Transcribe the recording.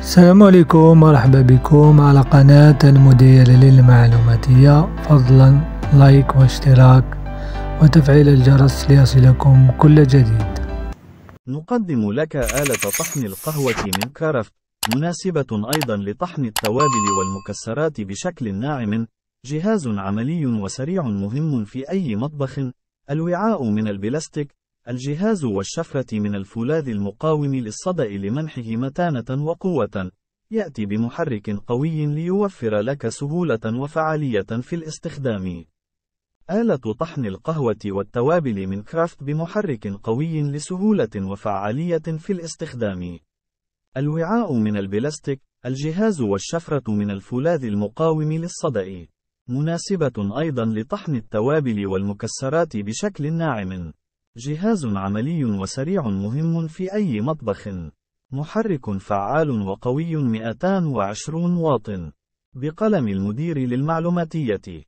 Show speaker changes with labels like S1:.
S1: السلام عليكم مرحبا بكم على قناة المدير للمعلوماتية فضلا لايك واشتراك وتفعيل الجرس ليصلكم كل جديد
S2: نقدم لك آلة طحن القهوة من كرفت مناسبة أيضا لطحن التوابل والمكسرات بشكل ناعم جهاز عملي وسريع مهم في أي مطبخ الوعاء من البلاستيك الجهاز والشفرة من الفولاذ المقاوم للصدأ لمنحه متانة وقوة. يأتي بمحرك قوي ليوفر لك سهولة وفعالية في الاستخدام. آلة طحن القهوة والتوابل من كرافت بمحرك قوي لسهولة وفعالية في الاستخدام. الوعاء من البلاستيك، الجهاز والشفرة من الفولاذ المقاوم للصدأ. مناسبة أيضًا لطحن التوابل والمكسرات بشكل ناعم. جهاز عملي وسريع مهم في أي مطبخ. محرك فعال وقوي 220 واط. بقلم المدير للمعلوماتية